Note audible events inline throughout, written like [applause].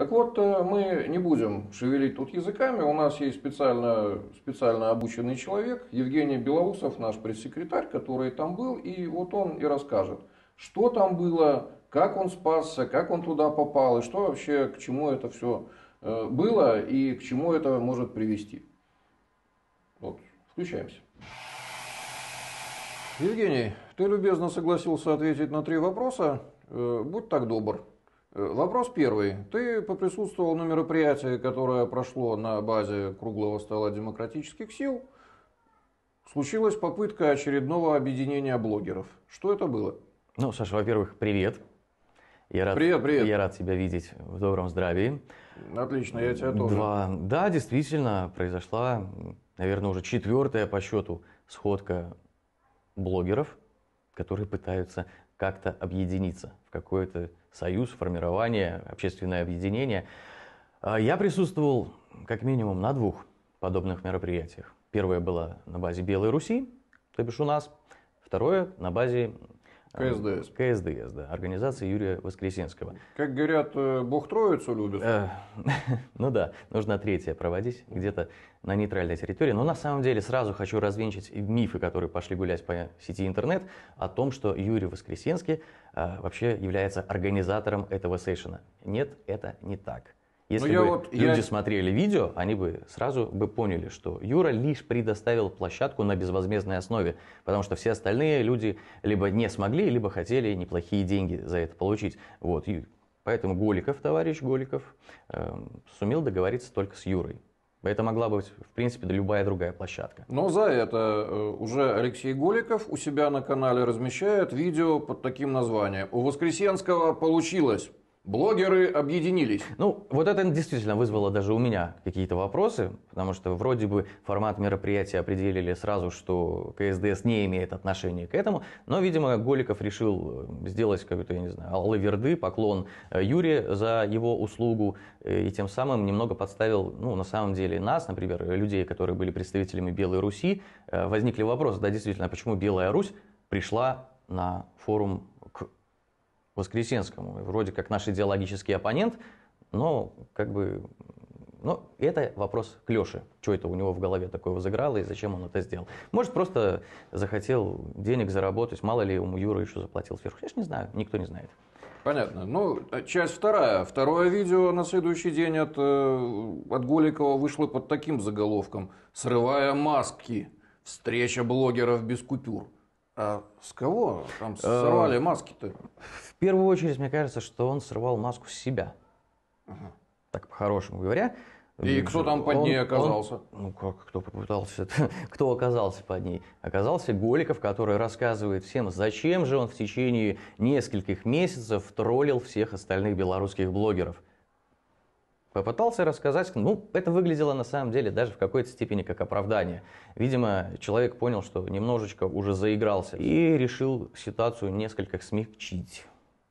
Так вот, э, мы не будем шевелить тут языками. У нас есть специально, специально обученный человек, Евгений Белоусов, наш пресс-секретарь, который там был, и вот он и расскажет, что там было, как он спасся, как он туда попал, и что вообще, к чему это все э, было, и к чему это может привести. Вот, включаемся. Евгений, ты любезно согласился ответить на три вопроса. Э, будь так добр. Э, вопрос первый. Ты поприсутствовал на мероприятии, которое прошло на базе круглого стола демократических сил. Случилась попытка очередного объединения блогеров. Что это было? Ну, Саша, во-первых, привет. Я рад, привет, привет. Я рад тебя видеть в добром здравии. Отлично, я тебя тоже. Два... Да, действительно, произошла, наверное, уже четвертая по счету сходка блогеров, которые пытаются как-то объединиться в какое-то союз, формирование, общественное объединение. А я присутствовал как минимум на двух подобных мероприятиях. Первое было на базе Белой Руси, то бишь у нас. Второе на базе КСДС. КСДС, э, да, организация Юрия Воскресенского. Как говорят, э, Бог Троицу любит. Э, [laughs] ну да, нужно третье проводить где-то на нейтральной территории. Но на самом деле сразу хочу развенчать мифы, которые пошли гулять по сети интернет, о том, что Юрий Воскресенский вообще является организатором этого сейшена. Нет, это не так. Если ну, бы вот, люди я... смотрели видео, они бы сразу бы поняли, что Юра лишь предоставил площадку на безвозмездной основе, потому что все остальные люди либо не смогли, либо хотели неплохие деньги за это получить. Вот. И поэтому Голиков, товарищ Голиков, э, сумел договориться только с Юрой. Это могла быть, в принципе, да любая другая площадка. Но за это э, уже Алексей Голиков у себя на канале размещает видео под таким названием. У Воскресенского получилось. Блогеры объединились. Ну, вот это действительно вызвало даже у меня какие-то вопросы, потому что вроде бы формат мероприятия определили сразу, что КСДС не имеет отношения к этому, но, видимо, Голиков решил э, сделать какую то я не знаю, лаверды, поклон э, Юре за его услугу, э, и тем самым немного подставил, ну, на самом деле, нас, например, людей, которые были представителями Белой Руси, возникли вопросы, да, действительно, почему Белая Русь пришла на форум Воскресенскому. Вроде как наш идеологический оппонент, но как бы... Ну, это вопрос к Лёше. Что это у него в голове такое возыграло и зачем он это сделал? Может, просто захотел денег заработать, мало ли ему Юра еще заплатил сверху. Я же не знаю, никто не знает. Понятно. Ну, э, часть вторая. Второе видео на следующий день от, э, от Голикова вышло под таким заголовком «Срывая маски. Встреча блогеров без купюр». А с кого там э, сорвали маски-то? В первую очередь, мне кажется, что он сорвал маску с себя. Ага. Так по-хорошему говоря. И кто там под он, ней оказался? Он, ну как, кто попытался, [laughs] кто оказался под ней? Оказался Голиков, который рассказывает всем, зачем же он в течение нескольких месяцев троллил всех остальных белорусских блогеров. Попытался рассказать, ну, это выглядело на самом деле даже в какой-то степени как оправдание. Видимо, человек понял, что немножечко уже заигрался и решил ситуацию несколько смягчить.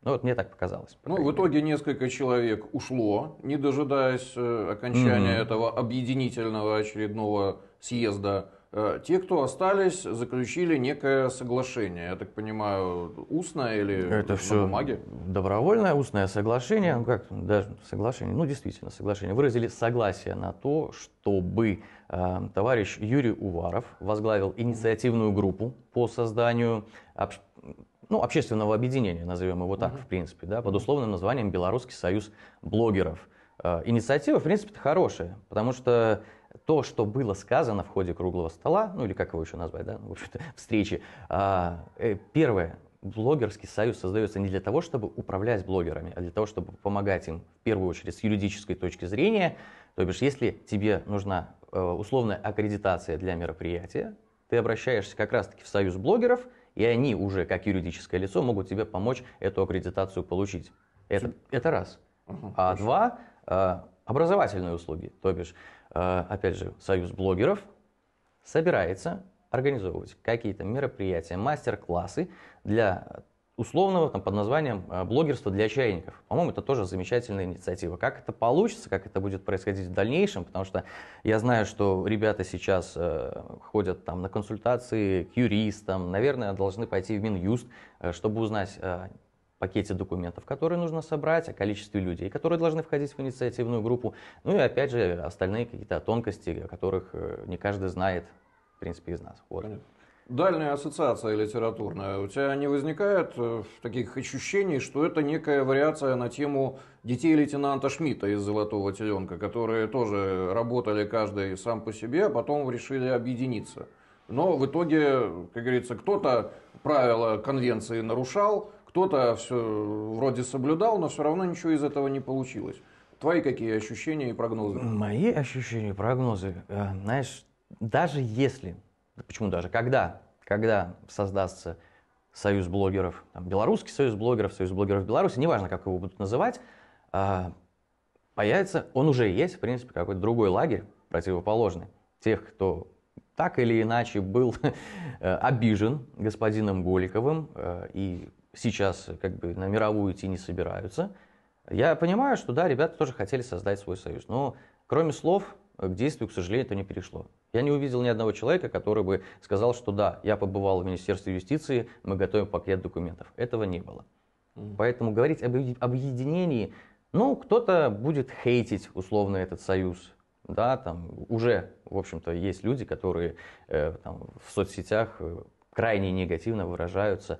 Ну, вот мне так показалось. ну, в итоге несколько человек ушло, не дожидаясь э, окончания mm-hmm. этого объединительного очередного съезда Э, те, кто остались, заключили некое соглашение. Я так понимаю, устное или Это на все бумаге? Добровольное устное соглашение. Ну как, даже соглашение, ну действительно соглашение. Выразили согласие на то, чтобы э, товарищ Юрий Уваров возглавил инициативную группу по созданию об, ну, общественного объединения, назовем его так, угу. в принципе, да, под условным названием Белорусский союз блогеров. Э, инициатива, в принципе, хорошая, потому что то, что было сказано в ходе круглого стола, ну или как его еще назвать, да, в общем-то, [laughs] встречи. А, э, первое, блогерский союз создается не для того, чтобы управлять блогерами, а для того, чтобы помогать им в первую очередь с юридической точки зрения. То бишь, если тебе нужна э, условная аккредитация для мероприятия, ты обращаешься как раз-таки в союз блогеров, и они уже как юридическое лицо могут тебе помочь эту аккредитацию получить. Это, это раз. Угу, а хорошо. два, э, образовательные услуги. То бишь, э, опять же, союз блогеров собирается организовывать какие-то мероприятия, мастер-классы для условного там, под названием э, «Блогерство для чайников». По-моему, это тоже замечательная инициатива. Как это получится, как это будет происходить в дальнейшем, потому что я знаю, что ребята сейчас э, ходят там, на консультации к юристам, наверное, должны пойти в Минюст, чтобы узнать, пакете документов, которые нужно собрать, о количестве людей, которые должны входить в инициативную группу, ну и опять же остальные какие-то тонкости, о которых э, не каждый знает, в принципе, из нас. Вот. Понятно. Дальняя ассоциация литературная. У тебя не возникает э, таких ощущений, что это некая вариация на тему детей лейтенанта Шмидта из «Золотого теленка», которые тоже работали каждый сам по себе, а потом решили объединиться. Но в итоге, как говорится, кто-то правила конвенции нарушал, кто-то все вроде соблюдал, но все равно ничего из этого не получилось. Твои какие ощущения и прогнозы? Мои ощущения и прогнозы, э, знаешь, даже если, почему даже, когда, когда создастся союз блогеров, там, белорусский союз блогеров, союз блогеров Беларуси, неважно, как его будут называть, э, появится, он уже есть, в принципе, какой-то другой лагерь противоположный, тех, кто так или иначе был [laughs] э, обижен господином Голиковым и сейчас э, как бы на мировую идти не собираются. Я понимаю, что да, ребята тоже хотели создать свой союз, но кроме слов э, к действию, к сожалению, это не перешло. Я не увидел ни одного человека, который бы сказал, что да, я побывал в Министерстве юстиции, мы готовим пакет документов. Этого не было. Поэтому говорить об объединении, ну, кто-то будет хейтить условно этот союз, да, там уже, в общем-то, есть люди, которые э, там, в соцсетях э, крайне негативно выражаются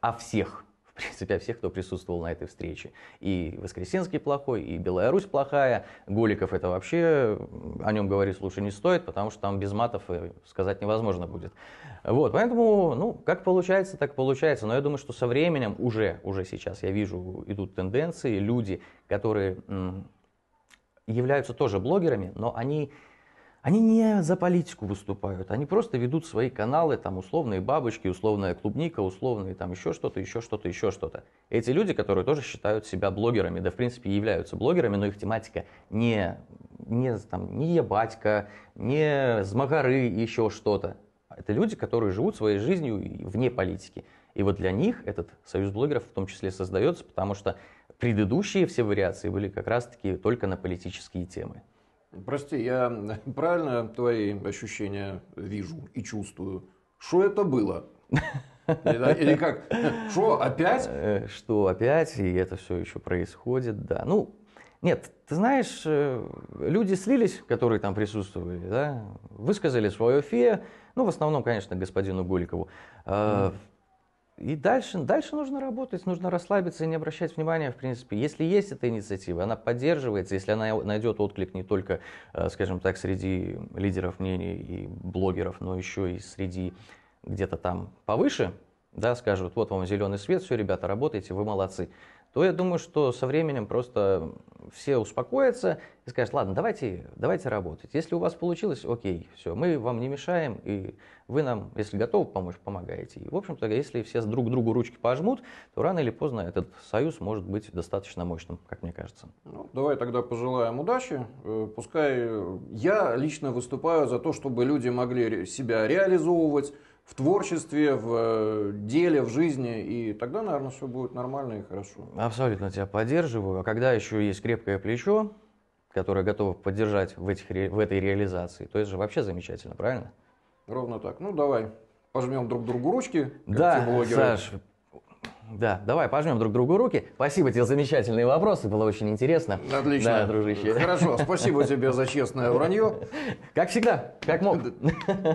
о всех, в принципе, о всех, кто присутствовал на этой встрече. И Воскресенский плохой, и Беларусь плохая. Голиков это вообще, о нем говорить лучше не стоит, потому что там без матов сказать невозможно будет. Вот, поэтому, ну, как получается, так получается. Но я думаю, что со временем уже, уже сейчас я вижу, идут тенденции, люди, которые являются тоже блогерами, но они они не за политику выступают, они просто ведут свои каналы, там условные бабочки, условная клубника, условные там еще что-то, еще что-то, еще что-то. Эти люди, которые тоже считают себя блогерами, да в принципе и являются блогерами, но их тематика не, не, там, не ебатька, не змагары, еще что-то. Это люди, которые живут своей жизнью вне политики. И вот для них этот союз блогеров в том числе создается, потому что предыдущие все вариации были как раз-таки только на политические темы. Прости, я [laughs] правильно твои ощущения вижу и чувствую? Что это было? Или как? Что, опять? [laughs] Э, что, опять? И это все еще происходит, да. Ну, нет, ты знаешь, э, люди слились, которые там присутствовали, да, высказали свое фе, ну, в основном, конечно, господину Голикову. Mm. И дальше, дальше нужно работать, нужно расслабиться и не обращать внимания, в принципе. Если есть эта инициатива, она поддерживается, если она найдет отклик не только, э, скажем так, среди лидеров мнений и блогеров, но еще и среди где-то там повыше, да, скажут, вот вам зеленый свет, все, ребята, работайте, вы молодцы то я думаю, что со временем просто все успокоятся и скажут, ладно, давайте, давайте работать. Если у вас получилось, окей, все, мы вам не мешаем, и вы нам, если готовы помочь, помогаете. И, в общем-то, если все друг другу ручки пожмут, то рано или поздно этот союз может быть достаточно мощным, как мне кажется. Ну, давай тогда пожелаем удачи. Э, пускай я лично выступаю за то, чтобы люди могли себя реализовывать, в творчестве, в э, деле, в жизни, и тогда, наверное, все будет нормально и хорошо. Абсолютно тебя поддерживаю. А когда еще есть крепкое плечо, которое готово поддержать в, этих, в этой реализации, то это же вообще замечательно, правильно? Ровно так. Ну, давай пожмем друг другу ручки, да, Саш, да, давай пожмем друг другу руки. Спасибо тебе за замечательные вопросы, было очень интересно. Отлично. Да, дружище. Хорошо, спасибо тебе за честное вранье. Как всегда, как мог. Э,